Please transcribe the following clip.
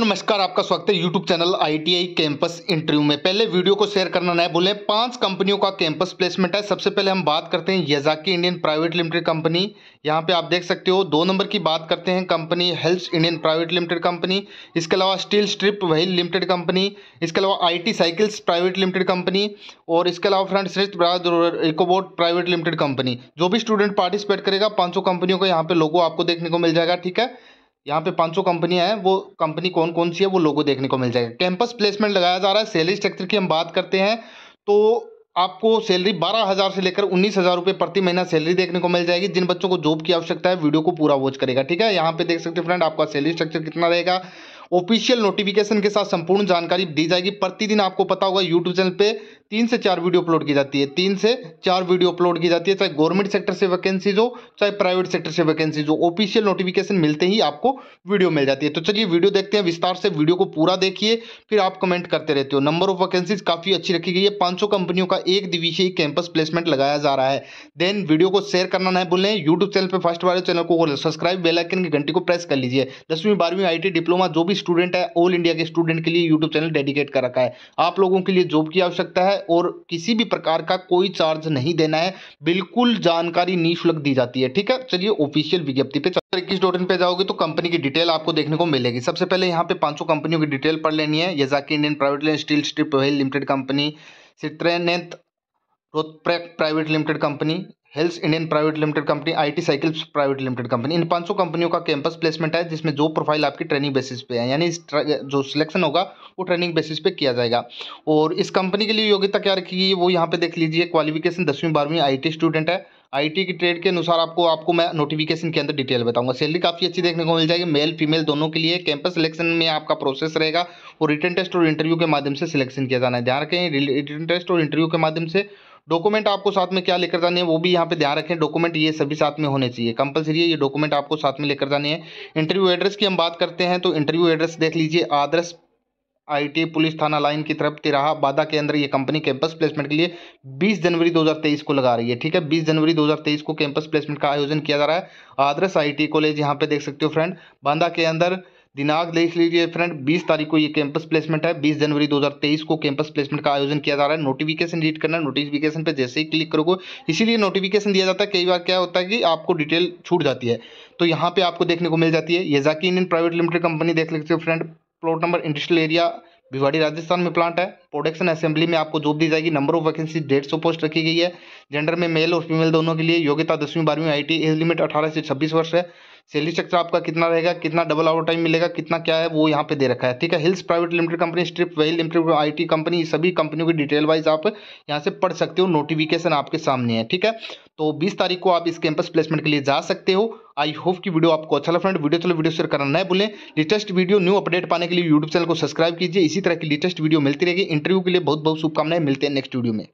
नमस्कार आपका स्वागत है YouTube channel I campus interview में पहले वीडियो को शेयर करना ना भूलें पांच कंपनियों का कैंपस प्लेसमेंट है सबसे पहले हम बात करते हैं Yazaki Indian private limited company यहां पे आप देख सकते हो दो नंबर की बात करते हैं company help Indian private limited company इसके अलावा steel strip wheel limited company इसके अलावा I cycles private limited company और इसके अलावा फ्रेंड श्रेष्ठ इकोबोट प्राइवेट लिमिटेड कंपनी जो भी स्टूडेंट पार्टिसिपेट करेगा पांचों कंपनियों का यहाँ पे लोगों आपको देखने को मिल जाएगा ठीक है यहाँ पे पांच सौ कंपनियां हैं वो कंपनी कौन कौन सी है वो लोगो देखने को मिल जाएगा कैंपस प्लेसमेंट लगाया जा रहा है सैलरी स्ट्रक्चर की हम बात करते हैं तो आपको सैलरी बारह हज़ार से लेकर उन्नीस हज़ार रुपये प्रति महीना सैलरी देखने को मिल जाएगी जिन बच्चों को जॉब की आवश्यकता है वीडियो को पूरा वॉच करेगा ठीक है यहाँ पे देख सकते हैं फ्रेंड आपका सैलरी स्ट्रक्चर कितना रहेगा ऑफिशियल नोटिफिकेशन के साथ संपूर्ण जानकारी दी जाएगी प्रतिदिन आपको पता होगा यूट्यूब चैनल पे तीन से चार वीडियो अपलोड की जाती है तीन से चार वीडियो अपलोड की जाती है चाहे गवर्नमेंट सेक्टर से वैकेंसीज हो चाहे प्राइवेट सेक्टर से वैकेंसीज हो ऑफिशियल नोटिफिकेशन मिलते ही आपको वीडियो मिल जाती है तो चलिए वीडियो देखते हैं विस्तार से वीडियो को पूरा देखिए फिर आप कमेंट करते रहते हो नंबर ऑफ वैकेंसीज काफ़ी अच्छी रखी गई है पांच कंपनियों का एक दिवसीय कैंपस प्लेसमेंट लगाया जा रहा है देन वीडियो को शेयर करना ना भूलें यूट्यूब चैनल पर फर्स्ट वाले चैनल को सब्सक्राइब बेलाइकन की घंटी को प्रेस कर लीजिए दसवीं बारहवीं आई डिप्लोमा जो भी स्टूडेंट है ऑल इंडिया के स्टूडेंट के लिए यूट्यूब चैनल डेडिकेट कर रखा है आप लोगों के लिए जॉब की आवश्यकता है है और किसी भी प्रकार का कोई चार्ज नहीं देना है बिल्कुल जानकारी निःशुल्क दी जाती है ठीक है चलिए ऑफिशियल विज्ञप्ति पे इक्कीस डॉट इन पे जाओगे तो कंपनी की डिटेल आपको देखने को मिलेगी सबसे पहले यहाँ पे पांचों कंपनियों की डिटेल पढ़ लेनी है Yazaki Indian private steel strip limited company सिट्रेनेथ रोथप्रैक private limited company health Indian private limited company IT cycles private limited company इन सौ कंपनियों का कैंपस प्लेसमेंट है जिसमें जो प्रोफाइल आपकी ट्रेनिंग बेसिस पे है यानी जो सिलेक्शन होगा वो ट्रेनिंग बेसिस पे किया जाएगा और इस कंपनी के लिए योग्यता क्या रखी गई वो यहाँ पे देख लीजिए क्वालिफिकेशन दसवीं बारहवीं आई स्टूडेंट है टी की ट्रेड के अनुसार आपको आपको मैं नोटिफिकेशन के अंदर डिटेल बताऊंगा सैलरी काफ़ी अच्छी देखने को मिल जाएगी मेल फीमेल दोनों के लिए कैंपस सिलेक्शन में आपका प्रोसेस रहेगा और रिटर्न टेस्ट और इंटरव्यू के माध्यम से सिलेक्शन किया जाना है ध्यान रखें रिटर्न टेस्ट और इंटरव्यू के माध्यम से डॉक्यूमेंट आपको साथ में क्या लेकर जाने हैं वो भी यहाँ पे ध्यान रखें डॉक्यूमेंट ये सभी साथ में होने चाहिए कंपलसरी है ये डॉक्यूमेंट आपको साथ में लेकर जाने हैं इंटरव्यू एड्रेस की हम बात करते हैं तो इंटरव्यू एड्रेस देख लीजिए आदर्श आई पुलिस थाना लाइन की तरफ तिराहा बाधा के अंदर ये कंपनी कैंपस प्लेसमेंट के लिए 20 जनवरी 2023 को लगा रही है ठीक है 20 जनवरी 2023 को कैंपस प्लेसमेंट का आयोजन किया जा रहा है आदर्श आई कॉलेज यहाँ पे देख सकते हो फ्रेंड बांदा के अंदर दिनांक देख लीजिए फ्रेंड 20 तारीख को ये कैंपस प्लेसमेंट है 20 जनवरी 2023 को कैंपस प्लेसमेंट का आयोजन किया जा रहा है नोटिफिकेशन रीड करना नोटिफिकेशन पे जैसे ही क्लिक करोगे इसीलिए नोटिफिकेशन दिया जाता है कई बार क्या होता है कि आपको डिटेल छूट जाती है तो यहाँ पे आपको देखने को मिल जाती है ये जाकि इंडियन प्राइवेट लिमिटेड कंपनी देख लेते हो friend plot number industrial area Bhiwadi Rajasthan में प्लांट है प्रोडक्शन असेंबली में आपको जॉब दी जाएगी नंबर ऑफ वैकेंसी डेढ़ सौ पोस्ट रखी गई है जेंडर में मेल और फीमेल दोनों के लिए योग्यता दसवीं बारहवीं आई टी एज लिमिट अठारह से छब्बीस वर्ष है सैलरी स्ट्रक्चर आपका कितना रहेगा कितना डबल आवर टाइम मिलेगा कितना क्या है वो यहाँ पे दे रखा है ठीक है hills private limited company strip well limited IT company सभी कंपनियों की डिटेल वाइज आप यहाँ से पढ़ सकते हो नोटिफिकेशन आपके सामने है ठीक है तो बीस तारीख को आप इस कैंपस प्लेसमेंट के लिए जा सकते हो आई होप कि वीडियो आपको अच्छा लगा फ्रेंड वीडियो चलो वीडियो शेयर करना नहीं भूलें लेटेस्ट वीडियो न्यू अपडेट पाने के लिए यूट्यूब चैनल को सब्सक्राइब कीजिए इसी तरह की लेटेस्ट वीडियो मिलती रहेगी इंटरव्यू के लिए बहुत बहुत शुभकामनाएं मिलते हैं नेक्स्ट वीडियो में